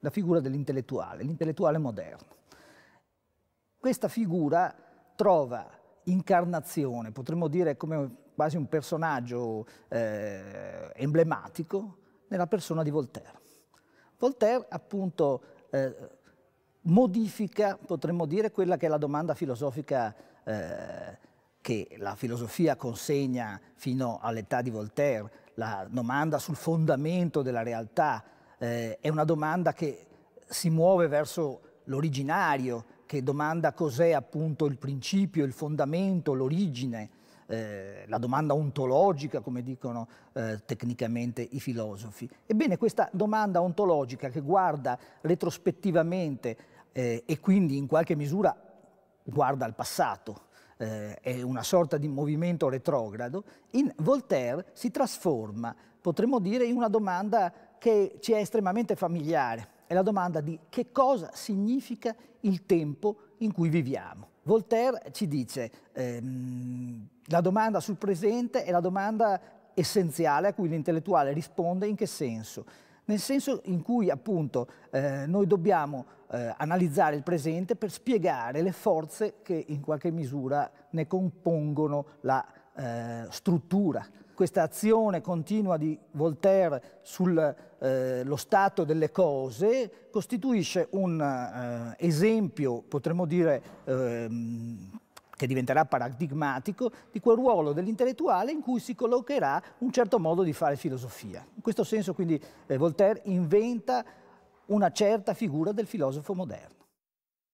la figura dell'intellettuale, l'intellettuale moderno. Questa figura trova incarnazione, potremmo dire come quasi un personaggio eh, emblematico, nella persona di Voltaire. Voltaire appunto eh, modifica, potremmo dire, quella che è la domanda filosofica eh, che la filosofia consegna fino all'età di Voltaire, la domanda sul fondamento della realtà, eh, è una domanda che si muove verso l'originario, che domanda cos'è appunto il principio, il fondamento, l'origine, eh, la domanda ontologica, come dicono eh, tecnicamente i filosofi. Ebbene, questa domanda ontologica che guarda retrospettivamente eh, e quindi in qualche misura guarda al passato, eh, è una sorta di movimento retrogrado, in Voltaire si trasforma, potremmo dire, in una domanda che ci è estremamente familiare, è la domanda di che cosa significa il tempo in cui viviamo. Voltaire ci dice ehm, la domanda sul presente è la domanda essenziale a cui l'intellettuale risponde in che senso? Nel senso in cui appunto eh, noi dobbiamo eh, analizzare il presente per spiegare le forze che in qualche misura ne compongono la eh, struttura questa azione continua di Voltaire sullo eh, stato delle cose costituisce un eh, esempio, potremmo dire, ehm, che diventerà paradigmatico, di quel ruolo dell'intellettuale in cui si collocherà un certo modo di fare filosofia. In questo senso quindi eh, Voltaire inventa una certa figura del filosofo moderno.